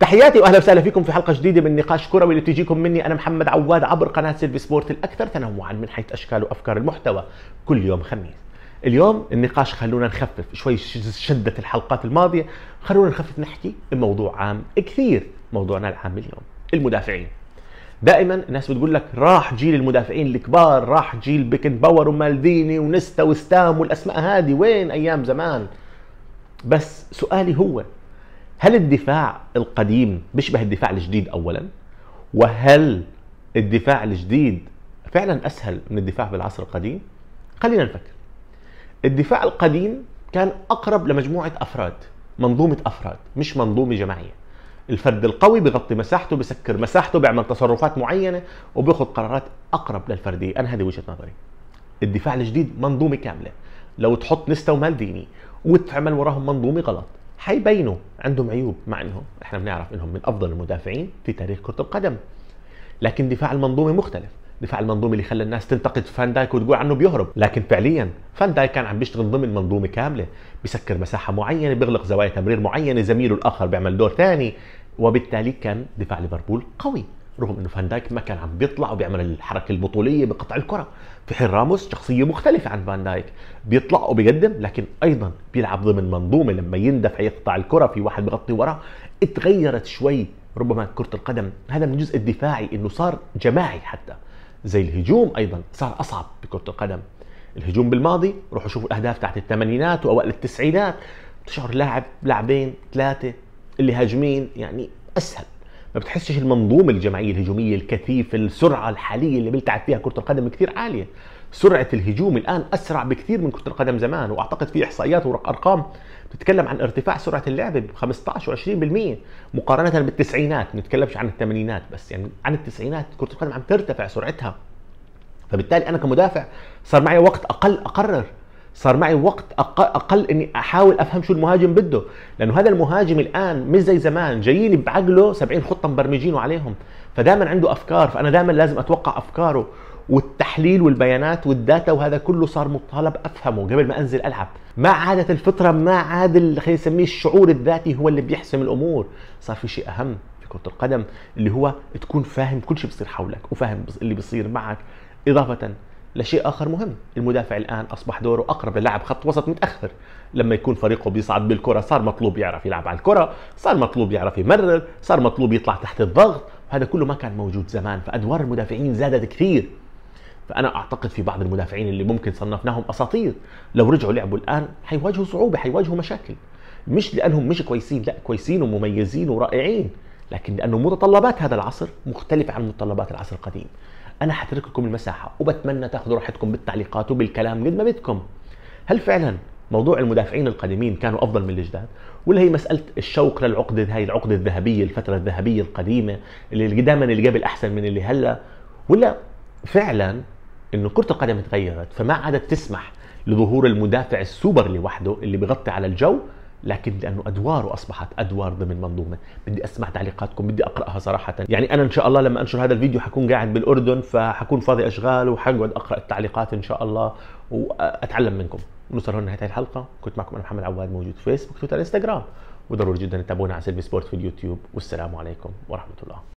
تحياتي واهلا وسهلا فيكم في حلقه جديده من نقاش كروي اللي تجيكم مني انا محمد عواد عبر قناه سيلفي سبورت الاكثر تنوعا من حيث اشكال وافكار المحتوى كل يوم خميس. اليوم النقاش خلونا نخفف شوي شدت الحلقات الماضيه خلونا نخفف نحكي بموضوع عام كثير موضوعنا العام اليوم المدافعين. دائما الناس بتقول لك راح جيل المدافعين الكبار راح جيل بيكن باور ومالديني ونستا وستام والاسماء هذه وين ايام زمان بس سؤالي هو هل الدفاع القديم بيشبه الدفاع الجديد اولا وهل الدفاع الجديد فعلا اسهل من الدفاع في العصر القديم خلينا نفكر الدفاع القديم كان اقرب لمجموعه افراد منظومه افراد مش منظومه جماعيه الفرد القوي بغطي مساحته بسكر مساحته بيعمل تصرفات معينه وبياخذ قرارات اقرب للفرديه انا هذه وجهه نظري الدفاع الجديد منظومه كامله لو تحط نستا ومالديني وتعمل وراهم منظومه غلط حيبينوا عندهم عيوب مع انهم احنا بنعرف انهم من افضل المدافعين في تاريخ كره القدم لكن دفاع المنظومه مختلف دفاع المنظومه اللي خلى الناس تنتقد فان دايك وتقول عنه بيهرب لكن فعليا فان دايك كان عم بيشتغل ضمن منظومه كامله بسكر مساحه معينه بيغلق زوايا تمرير معينه زميله الاخر بيعمل دور ثاني وبالتالي كان دفاع ليفربول قوي رغم انه فان دايك ما كان عم بيطلع وبيعمل الحركه البطوليه بقطع الكره في حين راموس شخصيه مختلفه عن فان دايك بيطلع وبيقدم لكن ايضا بيلعب ضمن منظومه لما يندفع يقطع الكره في واحد بغطي وراه اتغيرت شوي ربما كره القدم هذا من الجزء الدفاعي انه صار جماعي حتى زي الهجوم ايضا صار اصعب بكره القدم الهجوم بالماضي روحوا شوفوا الاهداف تحت الثمانينات واوائل التسعينات تشعر لاعب لاعبين ثلاثه اللي هاجمين يعني اسهل ما بتحسش المنظومه الجماعيه الهجوميه الكثيفه السرعه الحاليه اللي بيلتعب فيها كره القدم كثير عاليه سرعه الهجوم الان اسرع بكثير من كره القدم زمان واعتقد في احصائيات وارقام بتتكلم عن ارتفاع سرعه اللعبه ب 15 و20% مقارنه بالتسعينات ما نتكلمش عن الثمانينات بس يعني عن التسعينات كره القدم عم ترتفع سرعتها فبالتالي انا كمدافع صار معي وقت اقل اقرر صار معي وقت اقل, أقل اني احاول افهم شو المهاجم بده لانه هذا المهاجم الان مش زي زمان جايين بعقله 70 خطه مبرمجينه عليهم فدائما عنده افكار فانا دائما لازم اتوقع افكاره والتحليل والبيانات والداتا وهذا كله صار مطالب افهمه قبل ما انزل العب ما عادت الفطره ما عاد خلينا نسميه الشعور الذاتي هو اللي بيحسم الامور صار في شيء اهم في كره القدم اللي هو تكون فاهم كل شيء بيصير حولك وفاهم اللي بيصير معك اضافه لشيء اخر مهم المدافع الان اصبح دوره اقرب للاعب خط وسط متاخر لما يكون فريقه بيصعد بالكره صار مطلوب يعرف يلعب على الكره صار مطلوب يعرف يمرر صار مطلوب يطلع تحت الضغط وهذا كله ما كان موجود زمان فادوار المدافعين زادت كثير فانا اعتقد في بعض المدافعين اللي ممكن صنفناهم اساطير لو رجعوا لعبوا الان حيواجهوا صعوبه حيواجهوا مشاكل مش لانهم مش كويسين لا كويسين ومميزين ورائعين لكن لانه متطلبات هذا العصر مختلفه عن متطلبات العصر القديم انا حترك لكم المساحه وبتمنى تاخذوا راحتكم بالتعليقات وبالكلام قد ما بدكم هل فعلا موضوع المدافعين القديمين كانوا افضل من الجداد ولا هي مساله الشوق للعقده هاي العقده الذهبيه الفتره الذهبيه القديمه اللي دائما اللي قبل احسن من اللي هلا ولا فعلا انه كره القدم تغيرت فما عادت تسمح لظهور المدافع السوبر لوحده اللي بغطي على الجو لكن لانه ادواره اصبحت ادوار ضمن منظومه بدي اسمع تعليقاتكم بدي اقراها صراحه يعني انا ان شاء الله لما انشر هذا الفيديو حكون قاعد بالاردن فحكون فاضي اشغال وحقعد اقرا التعليقات ان شاء الله واتعلم منكم نوصل هون نهايه الحلقه كنت معكم انا محمد عواد موجود في فيسبوك تويتر انستغرام وضروري جدا تتابعونا على سيلفي سبورت في اليوتيوب والسلام عليكم ورحمه الله